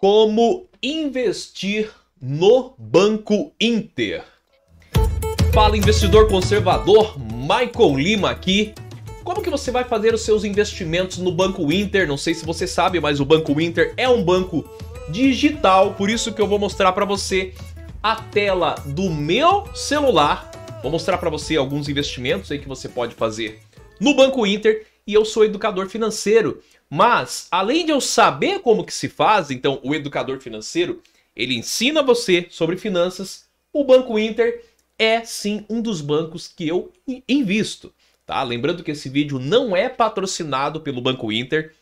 Como investir no Banco Inter. Fala investidor conservador, Michael Lima aqui. Como que você vai fazer os seus investimentos no Banco Inter? Não sei se você sabe, mas o Banco Inter é um banco digital, por isso que eu vou mostrar para você a tela do meu celular. Vou mostrar para você alguns investimentos aí que você pode fazer no Banco Inter e eu sou educador financeiro. Mas, além de eu saber como que se faz, então o educador financeiro, ele ensina você sobre finanças. O Banco Inter é sim um dos bancos que eu invisto, tá? Lembrando que esse vídeo não é patrocinado pelo Banco Inter.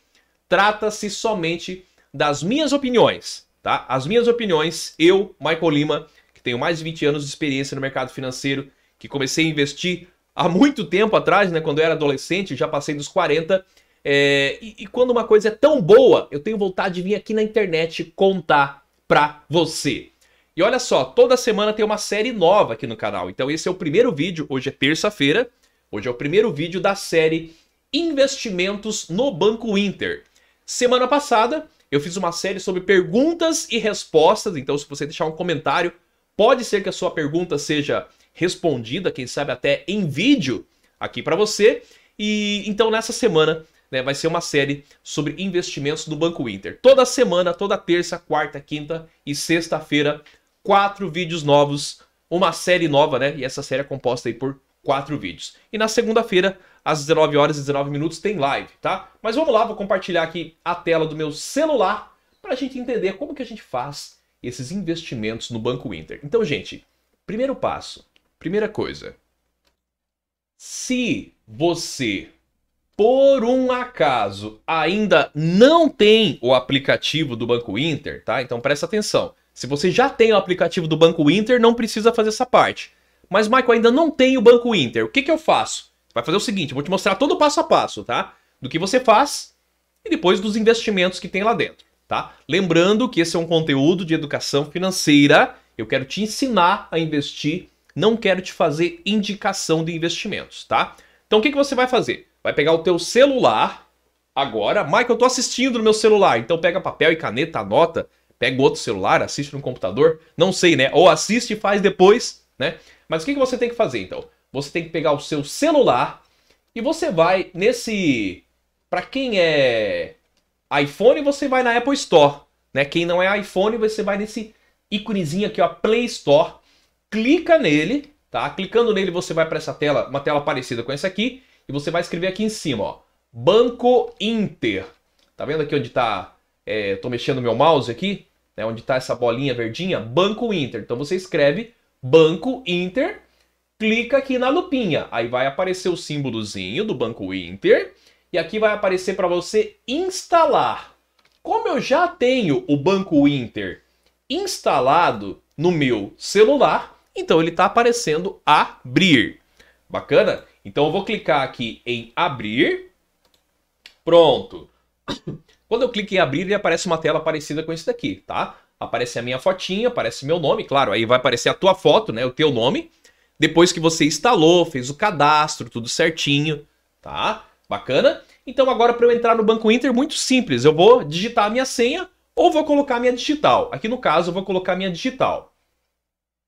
Trata-se somente das minhas opiniões, tá? As minhas opiniões, eu, Michael Lima, que tenho mais de 20 anos de experiência no mercado financeiro, que comecei a investir há muito tempo atrás, né, quando eu era adolescente, já passei dos 40, é, e, e quando uma coisa é tão boa, eu tenho vontade de vir aqui na internet contar pra você. E olha só, toda semana tem uma série nova aqui no canal. Então esse é o primeiro vídeo, hoje é terça-feira, hoje é o primeiro vídeo da série Investimentos no Banco Inter. Semana passada eu fiz uma série sobre perguntas e respostas, então se você deixar um comentário, pode ser que a sua pergunta seja respondida, quem sabe até em vídeo aqui para você. E então nessa semana né, vai ser uma série sobre investimentos do Banco Inter. Toda semana, toda terça, quarta, quinta e sexta-feira, quatro vídeos novos, uma série nova, né? E essa série é composta aí por quatro vídeos. E na segunda-feira, às 19 horas e 19 minutos, tem live, tá? Mas vamos lá, vou compartilhar aqui a tela do meu celular para a gente entender como que a gente faz esses investimentos no Banco Inter. Então, gente, primeiro passo, primeira coisa. Se você por um acaso ainda não tem o aplicativo do Banco Inter, tá? Então presta atenção. Se você já tem o aplicativo do Banco Inter, não precisa fazer essa parte. Mas, Michael, ainda não tem o Banco Inter. O que, que eu faço? Vai fazer o seguinte, vou te mostrar todo o passo a passo, tá? Do que você faz e depois dos investimentos que tem lá dentro, tá? Lembrando que esse é um conteúdo de educação financeira. Eu quero te ensinar a investir, não quero te fazer indicação de investimentos, tá? Então, o que, que você vai fazer? vai pegar o teu celular agora. Michael, eu tô assistindo no meu celular. Então pega papel e caneta, anota, pega outro celular, assiste no computador. Não sei, né? Ou assiste e faz depois, né? Mas o que, que você tem que fazer então? Você tem que pegar o seu celular e você vai nesse. Para quem é iPhone, você vai na Apple Store. Né? Quem não é iPhone, você vai nesse íconezinho aqui, ó, Play Store. Clica nele, tá? Clicando nele, você vai para essa tela, uma tela parecida com essa aqui e você vai escrever aqui em cima, ó, Banco Inter. Tá vendo aqui onde tá, é, tô mexendo meu mouse aqui, né, onde tá essa bolinha verdinha? Banco Inter. Então você escreve Banco Inter, clica aqui na lupinha, aí vai aparecer o símbolozinho do Banco Inter e aqui vai aparecer para você instalar. Como eu já tenho o Banco Inter instalado no meu celular, então ele está aparecendo abrir. Bacana? Então eu vou clicar aqui em abrir. Pronto. Quando eu clico em abrir, ele aparece uma tela parecida com esse daqui, tá? Aparece a minha fotinha, aparece meu nome, claro, aí vai aparecer a tua foto, né, o teu nome. Depois que você instalou, fez o cadastro, tudo certinho, tá? Bacana? Então agora para eu entrar no Banco Inter, muito simples, eu vou digitar a minha senha ou vou colocar a minha digital. Aqui no caso eu vou colocar a minha digital.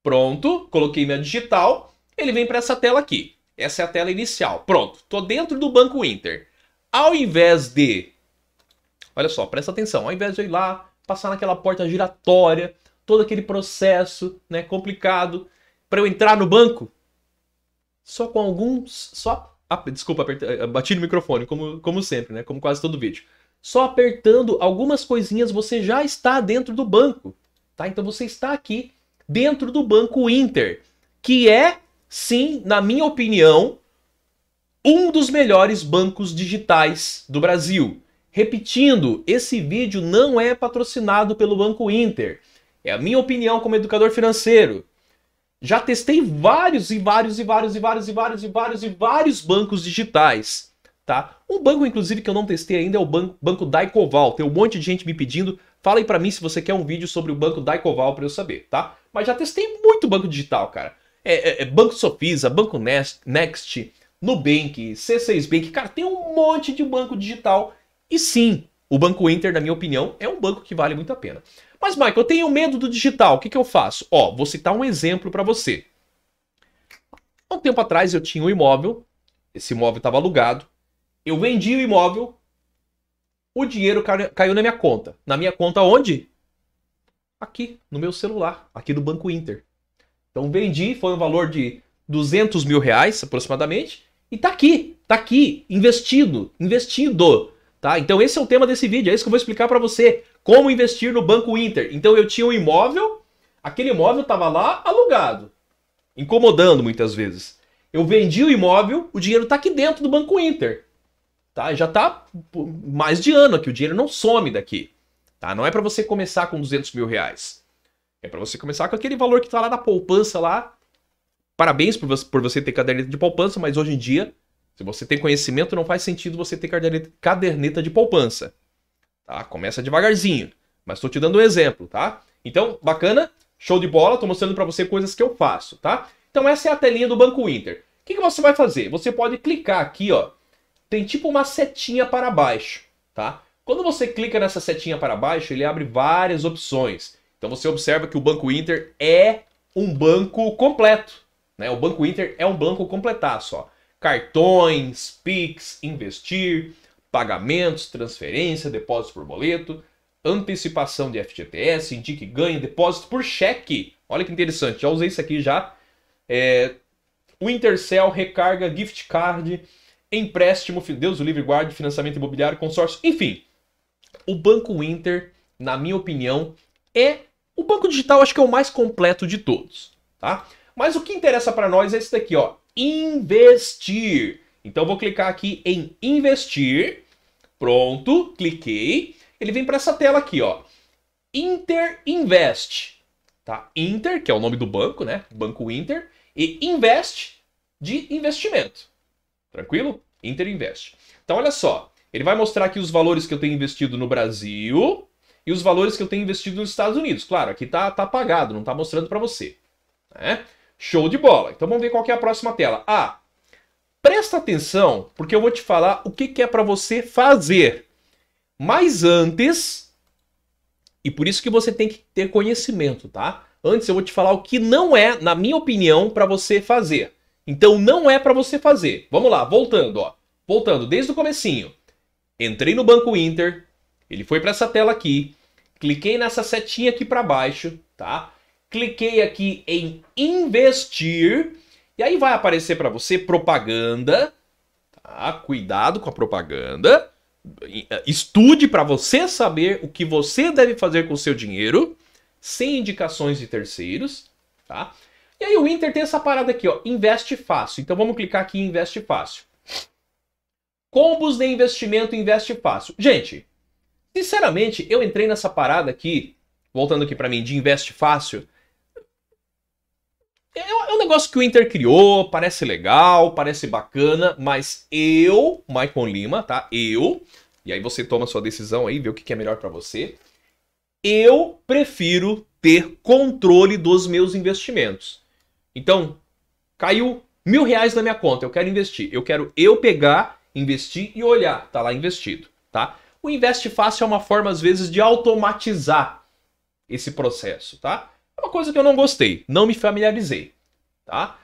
Pronto, coloquei minha digital, ele vem para essa tela aqui. Essa é a tela inicial. Pronto, estou dentro do Banco Inter. Ao invés de... Olha só, presta atenção. Ao invés de eu ir lá, passar naquela porta giratória, todo aquele processo né, complicado, para eu entrar no banco, só com alguns... Só... Ah, desculpa, apertei, eh, eh, bati no microfone, como, como sempre, né? Como quase todo vídeo. Só apertando algumas coisinhas, você já está dentro do banco. Tá? Então você está aqui dentro do Banco Inter, que é sim, na minha opinião, um dos melhores bancos digitais do Brasil. Repetindo, esse vídeo não é patrocinado pelo Banco Inter. É a minha opinião como educador financeiro. Já testei vários e vários e vários e vários e vários e vários e vários bancos digitais, tá? Um banco inclusive que eu não testei ainda é o banco, banco Daicoval. Tem um monte de gente me pedindo, fala aí para mim se você quer um vídeo sobre o banco Daicoval para eu saber, tá? Mas já testei muito banco digital, cara. É, é, é, Banco Sofisa, Banco Next, Next, Nubank, C6 Bank, cara, tem um monte de banco digital. E sim, o Banco Inter, na minha opinião, é um banco que vale muito a pena. Mas, Michael, eu tenho medo do digital, o que, que eu faço? Ó, vou citar um exemplo para você. Há um tempo atrás eu tinha um imóvel, esse imóvel estava alugado, eu vendi o imóvel, o dinheiro caiu na minha conta. Na minha conta onde? Aqui, no meu celular, aqui do Banco Inter. Então vendi, foi um valor de 200 mil reais aproximadamente. E tá aqui, tá aqui, investido, investido. Tá? Então esse é o tema desse vídeo, é isso que eu vou explicar para você. Como investir no Banco Inter. Então eu tinha um imóvel, aquele imóvel estava lá alugado, incomodando muitas vezes. Eu vendi o imóvel, o dinheiro está aqui dentro do Banco Inter. Tá? Já está mais de ano aqui, o dinheiro não some daqui. Tá? Não é para você começar com 200 mil reais. É para você começar com aquele valor que tá lá na poupança lá. Parabéns por você, por você ter caderneta de poupança, mas hoje em dia, se você tem conhecimento, não faz sentido você ter caderneta, caderneta de poupança. Tá? Começa devagarzinho, mas estou te dando um exemplo, tá? Então, bacana, show de bola, estou mostrando para você coisas que eu faço, tá? Então essa é a telinha do Banco Inter. O que, que você vai fazer? Você pode clicar aqui, ó. Tem tipo uma setinha para baixo, tá? Quando você clica nessa setinha para baixo, ele abre várias opções. Então você observa que o Banco Inter é um banco completo. Né? O Banco Inter é um banco completaço. só. Cartões, PIX, investir, pagamentos, transferência, depósito por boleto, antecipação de FGTS, indique ganho, depósito por cheque. Olha que interessante, já usei isso aqui já. É, o Intercel, recarga, gift card, empréstimo, Deus o livre guarde, financiamento imobiliário, consórcio, enfim. O Banco Inter, na minha opinião, é o banco digital acho que é o mais completo de todos, tá? Mas o que interessa para nós é esse daqui, ó, investir. Então vou clicar aqui em investir. Pronto, cliquei. Ele vem para essa tela aqui, ó. Inter Invest, tá? Inter, que é o nome do banco, né? Banco Inter e Invest de investimento. Tranquilo? Inter Invest. Então olha só, ele vai mostrar aqui os valores que eu tenho investido no Brasil, e os valores que eu tenho investido nos Estados Unidos. Claro, aqui tá, tá apagado, não tá mostrando para você. Né? Show de bola. Então vamos ver qual é a próxima tela. Ah, presta atenção, porque eu vou te falar o que, que é para você fazer. Mas antes, e por isso que você tem que ter conhecimento, tá? Antes eu vou te falar o que não é, na minha opinião, para você fazer. Então não é para você fazer. Vamos lá, voltando, ó. Voltando desde o comecinho. Entrei no Banco Inter, ele foi para essa tela aqui, cliquei nessa setinha aqui para baixo, tá? Cliquei aqui em investir e aí vai aparecer para você propaganda, tá? Cuidado com a propaganda. Eh, estude para você saber o que você deve fazer com o seu dinheiro, sem indicações de terceiros, tá? E aí o Inter tem essa parada aqui, ó, investe fácil. Então vamos clicar aqui em investe fácil. Combos de investimento investe fácil. Gente, Sinceramente, eu entrei nessa parada aqui, voltando aqui para mim, de investe fácil. É, é, é um negócio que o Inter criou, parece legal, parece bacana, mas eu, Maicon Lima, tá? Eu, e aí você toma sua decisão aí, vê o que é melhor para você. Eu prefiro ter controle dos meus investimentos. Então, caiu mil reais na minha conta, eu quero investir. Eu quero eu pegar, investir e olhar, tá lá investido, tá? O Investe Fácil é uma forma, às vezes, de automatizar esse processo, tá? É uma coisa que eu não gostei, não me familiarizei, tá?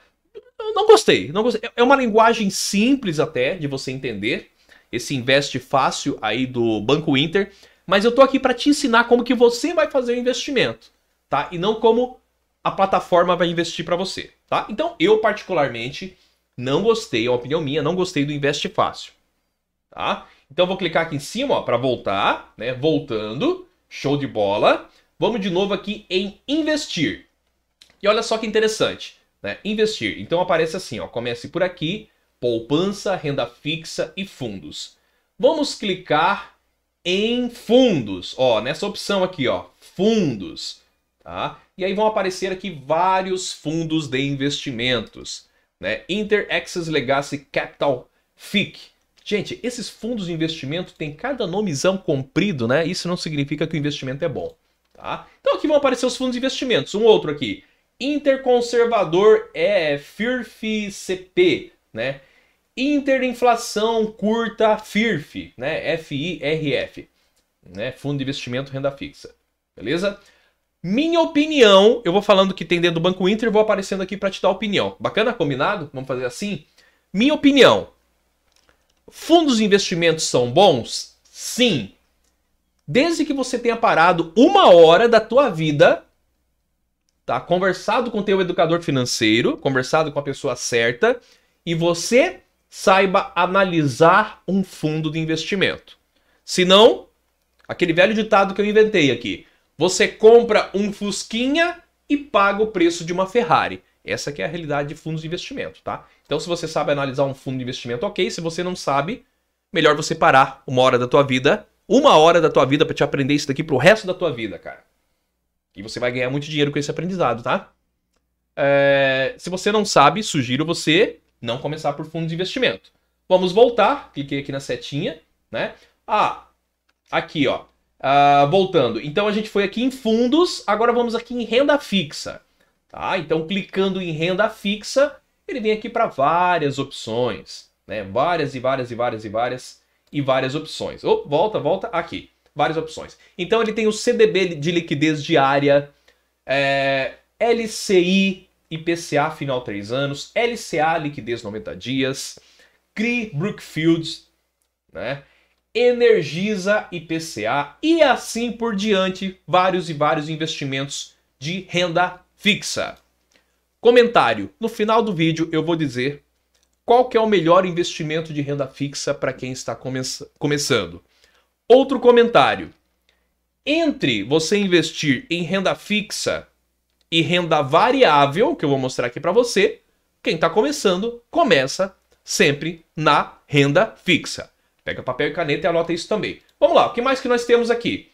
Eu não gostei, não gostei. É, é uma linguagem simples até de você entender, esse Investe Fácil aí do Banco Inter, mas eu tô aqui para te ensinar como que você vai fazer o investimento, tá? E não como a plataforma vai investir para você, tá? Então, eu particularmente não gostei, é uma opinião minha, não gostei do Investe Fácil, tá? Então vou clicar aqui em cima para voltar, né? Voltando, show de bola. Vamos de novo aqui em investir. E olha só que interessante, né? Investir. Então aparece assim, ó, comece por aqui, poupança, renda fixa e fundos. Vamos clicar em fundos, ó, nessa opção aqui, ó, fundos, tá? E aí vão aparecer aqui vários fundos de investimentos, né? Inter Access Legacy Capital FIC, Gente, esses fundos de investimento têm cada nomezão comprido, né? Isso não significa que o investimento é bom, tá? Então aqui vão aparecer os fundos de investimentos, um outro aqui. Interconservador é FIRF CP, né? Interinflação curta FIRF, né? FIRF, né? Fundo de investimento renda fixa. Beleza? Minha opinião, eu vou falando que tem dentro do Banco Inter, vou aparecendo aqui para te dar opinião. Bacana? Combinado? Vamos fazer assim? Minha opinião, Fundos de investimentos são bons? Sim. Desde que você tenha parado uma hora da tua vida, tá? Conversado com teu educador financeiro, conversado com a pessoa certa e você saiba analisar um fundo de investimento. Se não, aquele velho ditado que eu inventei aqui. Você compra um Fusquinha e paga o preço de uma Ferrari. Essa que é a realidade de fundos de investimento, tá? Então, se você sabe analisar um fundo de investimento, ok. Se você não sabe, melhor você parar uma hora da tua vida, uma hora da tua vida para te aprender isso daqui para o resto da tua vida, cara. E você vai ganhar muito dinheiro com esse aprendizado, tá? É... se você não sabe, sugiro você não começar por fundos de investimento. Vamos voltar, cliquei aqui na setinha, né? Ah, aqui ó, ah, voltando. Então a gente foi aqui em fundos, agora vamos aqui em renda fixa. Tá? Então, clicando em renda fixa, ele vem aqui para várias opções. Né? Várias e várias e várias e várias e várias opções. Oh, volta, volta, aqui. Várias opções. Então, ele tem o CDB de liquidez diária, é, LCI, IPCA final 3 anos, LCA liquidez 90 dias, CRI Brookfields, né? Energisa IPCA e assim por diante, vários e vários investimentos de renda fixa. Comentário: no final do vídeo eu vou dizer qual que é o melhor investimento de renda fixa para quem está come começando. Outro comentário: entre você investir em renda fixa e renda variável, que eu vou mostrar aqui para você, quem está começando começa sempre na renda fixa. Pega papel e caneta e anota isso também. Vamos lá, o que mais que nós temos aqui?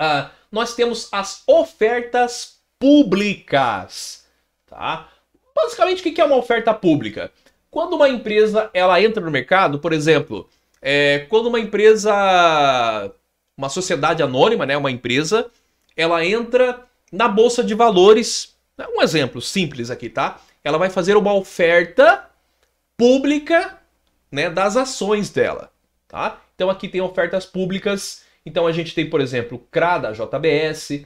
Uh, nós temos as ofertas públicas, tá? Basicamente, o que é uma oferta pública? Quando uma empresa ela entra no mercado, por exemplo, é, quando uma empresa, uma sociedade anônima, né, uma empresa, ela entra na bolsa de valores, né, um exemplo simples aqui, tá? Ela vai fazer uma oferta pública, né, das ações dela, tá? Então aqui tem ofertas públicas. Então a gente tem, por exemplo, CRA da JBS,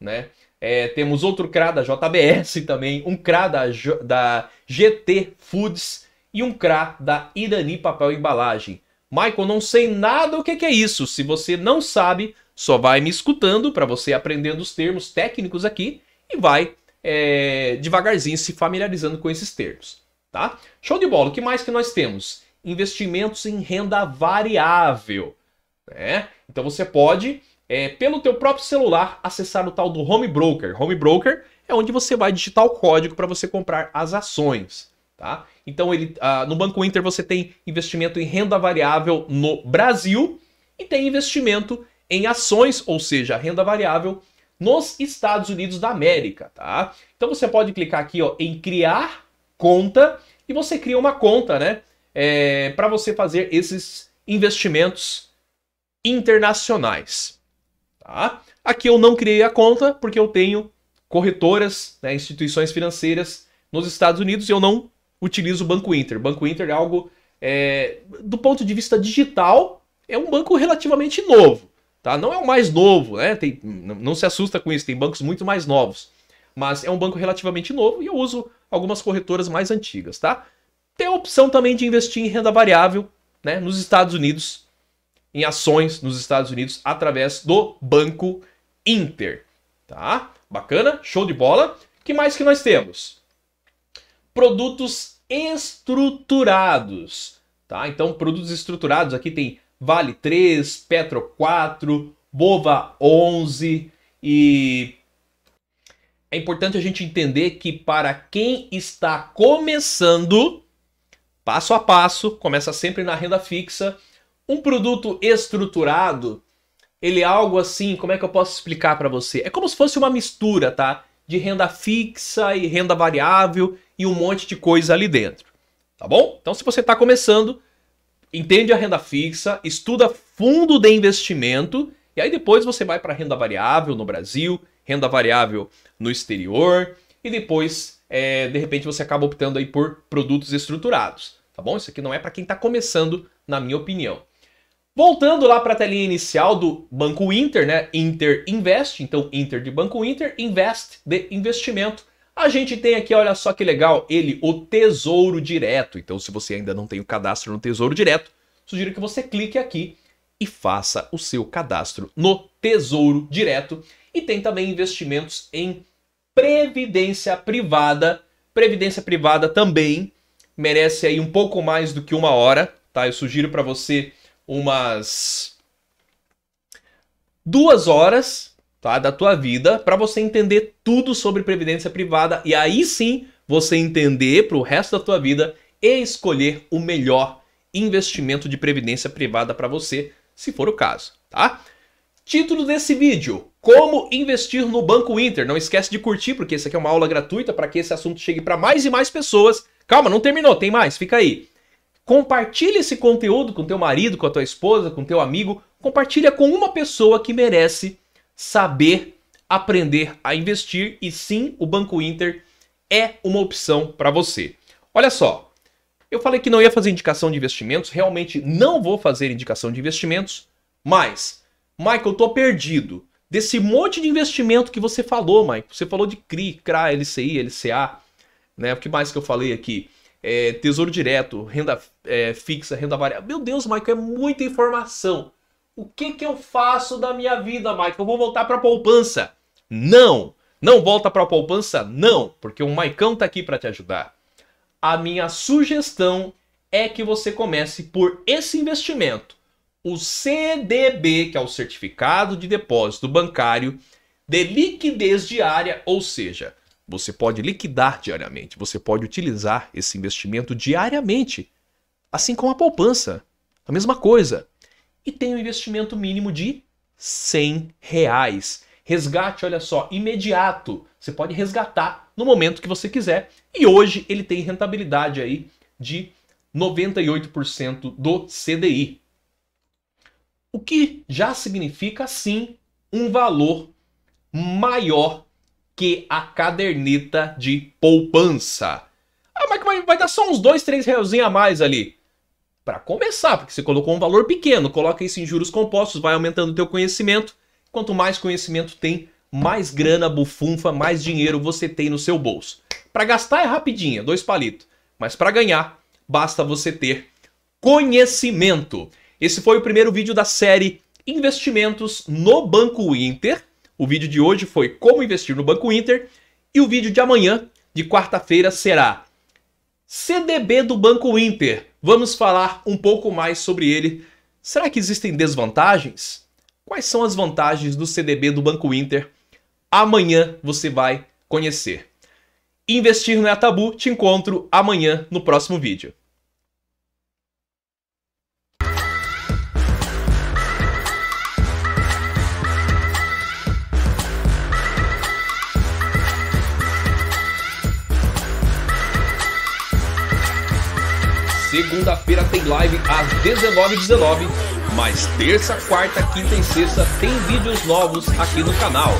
né? É, temos outro CRA da JBS também, um CRA da, da GT Foods e um CRA da Irani Papel e Embalagem. Michael, não sei nada o que, que é isso. Se você não sabe, só vai me escutando para você aprendendo os termos técnicos aqui e vai é, devagarzinho se familiarizando com esses termos, tá? Show de bola. O que mais que nós temos? Investimentos em renda variável, né? Então você pode é, pelo teu próprio celular, acessar o tal do Home Broker. Home Broker é onde você vai digitar o código para você comprar as ações. Tá? Então, ele, ah, no Banco Inter você tem investimento em renda variável no Brasil e tem investimento em ações, ou seja, renda variável nos Estados Unidos da América, tá? Então você pode clicar aqui ó, em criar conta e você cria uma conta, né? É, para você fazer esses investimentos internacionais. Tá? Aqui eu não criei a conta porque eu tenho corretoras, né, instituições financeiras nos Estados Unidos e eu não utilizo o Banco Inter. Banco Inter é algo, é, do ponto de vista digital, é um banco relativamente novo. Tá? Não é o mais novo, né? Tem, não se assusta com isso, tem bancos muito mais novos. Mas é um banco relativamente novo e eu uso algumas corretoras mais antigas. Tá? Tem a opção também de investir em renda variável né, nos Estados Unidos em ações nos Estados Unidos através do Banco Inter. Tá? Bacana? Show de bola. que mais que nós temos? Produtos estruturados. Tá? Então, produtos estruturados aqui tem Vale 3, Petro 4, Bova 11 e é importante a gente entender que para quem está começando, passo a passo, começa sempre na renda fixa um produto estruturado, ele é algo assim, como é que eu posso explicar para você? É como se fosse uma mistura, tá? De renda fixa e renda variável e um monte de coisa ali dentro. Tá bom? Então se você está começando, entende a renda fixa, estuda fundo de investimento e aí depois você vai para renda variável no Brasil, renda variável no exterior e depois, é, de repente, você acaba optando aí por produtos estruturados, tá bom? Isso aqui não é para quem está começando, na minha opinião. Voltando lá para a telinha inicial do Banco Inter, né? Inter Invest, então Inter de Banco Inter, Invest de investimento. A gente tem aqui, olha só que legal, ele, o Tesouro Direto. Então, se você ainda não tem o cadastro no Tesouro Direto, sugiro que você clique aqui e faça o seu cadastro no Tesouro Direto. E tem também investimentos em previdência privada. Previdência privada também merece aí um pouco mais do que uma hora, tá? Eu sugiro para você umas duas horas tá, da tua vida para você entender tudo sobre previdência privada e aí sim você entender para o resto da tua vida e escolher o melhor investimento de previdência privada para você, se for o caso, tá? Título desse vídeo: Como investir no Banco Inter. Não esquece de curtir porque isso aqui é uma aula gratuita para que esse assunto chegue para mais e mais pessoas. Calma, não terminou, tem mais, fica aí. Compartilhe esse conteúdo com teu marido, com a tua esposa, com teu amigo. Compartilha com uma pessoa que merece saber, aprender a investir. E sim, o Banco Inter é uma opção para você. Olha só, eu falei que não ia fazer indicação de investimentos, realmente não vou fazer indicação de investimentos, mas, Michael, eu tô perdido. Desse monte de investimento que você falou, Michael. Você falou de CRI, CRA, LCI, LCA, né? O que mais que eu falei aqui? é, tesouro direto, renda é, fixa, renda variável. Meu Deus, Michael, é muita informação. O que, que eu faço da minha vida, Michael? Eu vou voltar para a poupança? Não! Não volta para a poupança, não, porque o Maicão tá aqui para te ajudar. A minha sugestão é que você comece por esse investimento, o CDB, que é o certificado de depósito bancário de liquidez diária, ou seja, você pode liquidar diariamente, você pode utilizar esse investimento diariamente, assim como a poupança. A mesma coisa. E tem um investimento mínimo de 100 reais. Resgate, olha só, imediato. Você pode resgatar no momento que você quiser. E hoje ele tem rentabilidade aí de 98% do CDI. O que já significa, sim, um valor maior que a caderneta de poupança. Ah, mas vai, vai dar só uns dois, três realzinho a mais ali. Para começar, porque você colocou um valor pequeno, coloca isso em juros compostos, vai aumentando o teu conhecimento. Quanto mais conhecimento tem, mais grana bufunfa, mais dinheiro você tem no seu bolso. Para gastar é rapidinha, dois palitos. Mas para ganhar, basta você ter conhecimento. Esse foi o primeiro vídeo da série Investimentos no Banco Inter. O vídeo de hoje foi como investir no Banco Inter e o vídeo de amanhã, de quarta-feira, será CDB do Banco Inter. Vamos falar um pouco mais sobre ele. Será que existem desvantagens? Quais são as vantagens do CDB do Banco Inter? Amanhã você vai conhecer. Investir não é tabu, te encontro amanhã no próximo vídeo. Segunda-feira tem live às 19h19, mas terça, quarta, quinta e sexta tem vídeos novos aqui no canal.